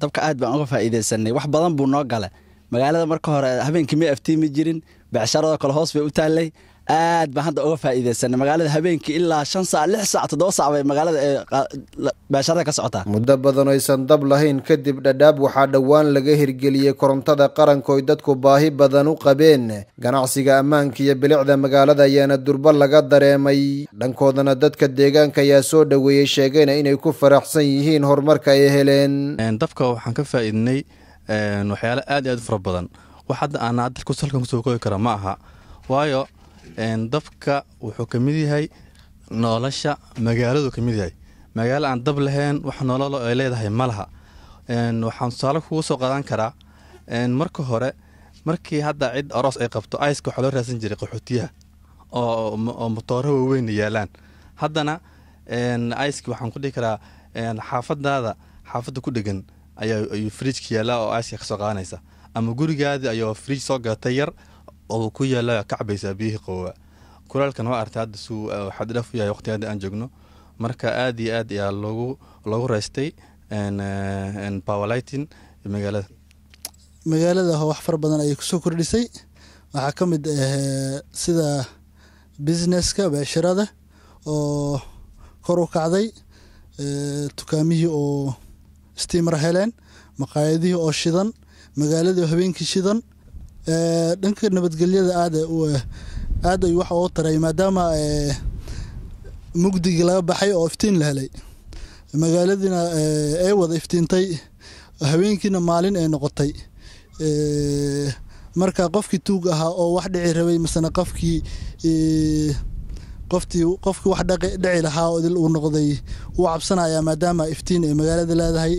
dabka aad baan uga faa'iidaysanay wax badan buu noo gala magaalada marka hore habeenkii ma aftiimi jirin becsharado kale hoos bay u taallay aad baan hadda uga faa'iidaysanay magaalada habeenkii ilaa shan saac lix saac toddoba sac bay magaalada ee baasharada ka socotaa muddo badan aysan dab lahayn kadib dhadhaab waxaa dhowaan laga hirgeliyey korontada qarankaoy dadku baahi badan u qabeen ganacsiga ammaanka iyo bilicda magaalada ayaana durba laga dareemay dhankoodana dadka deegaanka ayaa soo dhoweeyey sheegayna inay ku faraxsan yihiin horumarka ay heleen dabka waxaan ka faa'iidnay waxyaalo aad i aad u fara badan wax hadda aan adalkusalkan kusoo koogi kara ma aha waayo dabka wuxuu ka mid yahay noolosha magaaladu kamid yahay magaalo aan dab lahayn wax nololo ay leedahay malaha waxaan tusaale kugu soo qadan karaa marka hore markii hadda cid aroos ay qabto iska waxaa loo raasan jiray qaxootiyaha oo matooro waaweyn yaalaan haddana iska waxaan ku dhihi karaa xaafadaada xaafadda ku dhegan ayuu fridjka yaallaa oo iska ka qaadanaysa ama gurigaadii ayoo fridj soo gatay yar oo ku yaala ka cabaysaa biyihii qowaa kulaalkan waa artay hadda suu ah, xad dhaaf u yahay waqti hadda aan joogno marka aada iyo aad ayaa loogu loogu reystay ah, powerlighting magaalada magaalada wax fara badan ayay kusoo kordhisay waxaa ka mid ah sida businesska beeshirada oo kor u kacday tukaamihii eh, oo stiimar heleen maqaayadihii oo shidan magaaladii habeenkii shidan dhanka nabadgelyada aada u aad ay waxa u taray maadaama mugdigii laga baxay oo iftiin la helay magaaladiina ee wada iftiintay haweenkiina maalin ay noqotay marka qofkii tuug ahaa oo wax dhici rabay masena qofkii qoftii qofkii wax dhici lahaa oo idil uu noqday uu cabsanaya maadaama iftiin ay magaalada leedahay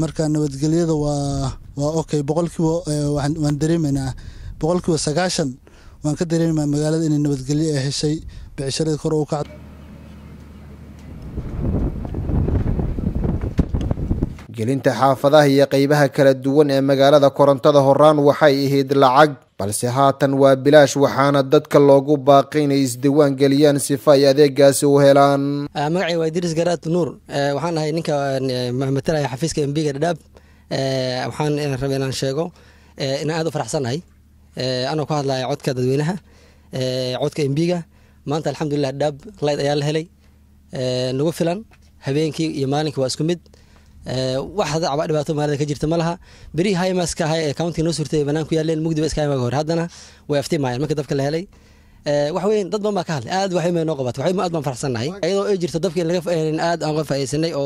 marka nabadgelyada waa waa okay waan dareemanaa boqolkiiba sagaashan waan ka dareemanaa magaalada inay nabadgelyo ee heshay bicsharada kor u kac gelinta xaafadaha iyo qeybaha kala duwan ee magaalada korontada horaan waxay ahayd lacag balse haatan waa bilaash waxaana dadka loogu baaqay inay isdiwaan geliyaan sifa ay adeegaasi u helaan magacay waa idris garaad nuur waxaan ahay ninka matalaya xafiiska embiga dhadhaab Eh, waxaan inaan inaan sheego eh, inaan aad u faraxsannahay eh, anoo ka hadlaya codka dadweynaha codka embiga maanta alxamdulilah dhaab layd ayaa la helay nagu filan habeenkii iyo maalinkii waa isku mid wax dacba dhibaato magaalada ka jirta malaha berihi berihii himaska ahaa ee countiga noo surtay banaan ku yaaleen mugdi ba iska himaga hore haddana way aftimaayeen markii dabka la helay Eh, waxwey dad badan baa ka hadlay aad waxba noo qabatay waxba aad baan farxsannahay oo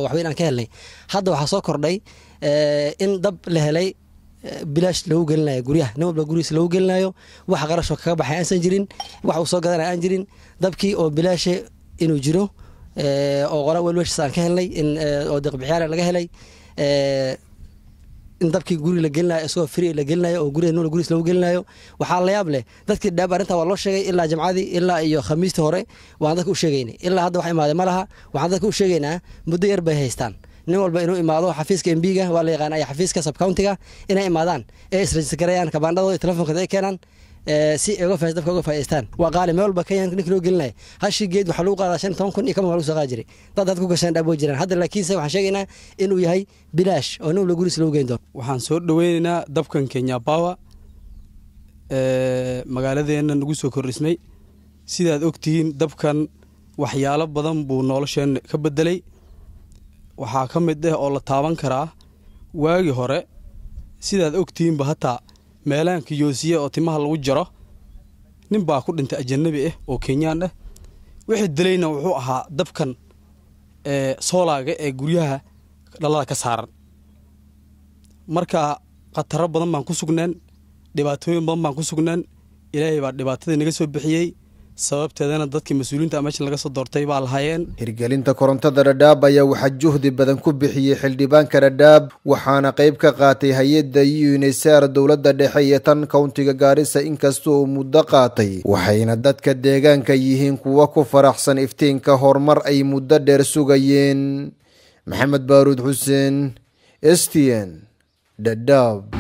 waxweyn aan ka helnay hadda waxaa soo kordhay eh, in dab la helay eh, bilaash lagu gelinayo guryaha nin walba gurigiisa lagu gelinayo wax qarashoo kaga baxay aansan jirin wax uu soo gadanaya aan jirin dabkii oo bilaashe inuu jiro oo ka helnay in laga helay in dabkii guri la gelinayo isagoo fri la gelinayo oo guriyada nool guris lagu gelinayo waxaa la yaab leh dadkii dhaab arrintaa waa loo sheegay ilaa jamcadii ilaa iyo khamiistii hore waan dadka u sheegaynay ilaa hadda wax imaadeen ma laha waxaan dadka u sheegaynaa muddo yar bay haystaan nin walba inuu imaado xafiiska mbga waa la yaqaana ay xafiiska sabcountiga inay imaadaan ee israjisgareeyaan kabaandhadooda telefoonka ay keenaan Eh, si ay dadka uga faa'idaystaan waa qaali meel walba kenya ninka loo gelinaya hashii geed waxaa lagu qaadaa shan toban kun iyo kama lagu soo qaadi jiray dad had ku gashaan dhaab way jiraan hadda laakiinse waxaan sheegaynaa inuu yahay bilaash oo nin walba guriis lagu geyn doono waxaan soo dhoweynaynaa dabkan kenya bawa eh, magaaladeenna nagu soo kordhisnay sidaad ogtihiin dabkan waxyaalo badan buu nolosheen ka bedelay waxaa ka mid ah oo la taaban karaa waagi hore sidaad ogtihiinba hataa meelahan kiyoosiya oo timaha lagu jaro nin baa ku dhintay ajanabi ah oo kenyaan ah wixii dilayna wuxuu ahaa dabkan ee soolaaga ee guryaha dhalada ka saaran marka khataro badan baan ku sugnaan dhibaatooyin badan baan ku sugnaan ilaahay baa dhibaatadii naga soo bixiyey sababteedana dadkii mas uuliinta ah meesha laga soo doortay baa lahaayeen hirgelinta korontada dhadhaab ayaa waxaa juhdi badan ku bixiyey xildhibaanka dhadhaab waxaana qayb ka qaatay hay-adda unisar dowladda dhexe iyo tan kowntiga gaarisa inkasta uu muddo qaatay waxayna dadka deegaanka yihiin kuwo ku faraxsan iftiinka horumar ay muddo dheer sugayeen maxamed baaruud xuseen stn dhadhaab